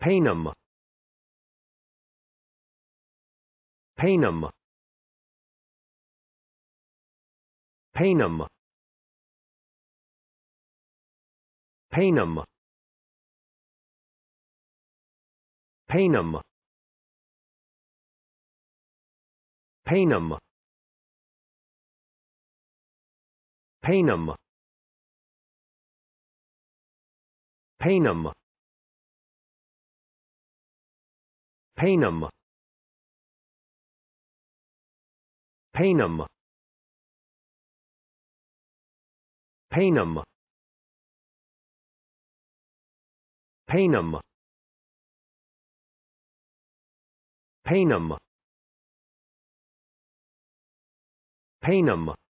Painum. Painum. Painum. Painum. Painum. Painum. Painum. Painum. Painum Painum Painum Painum Painum Painum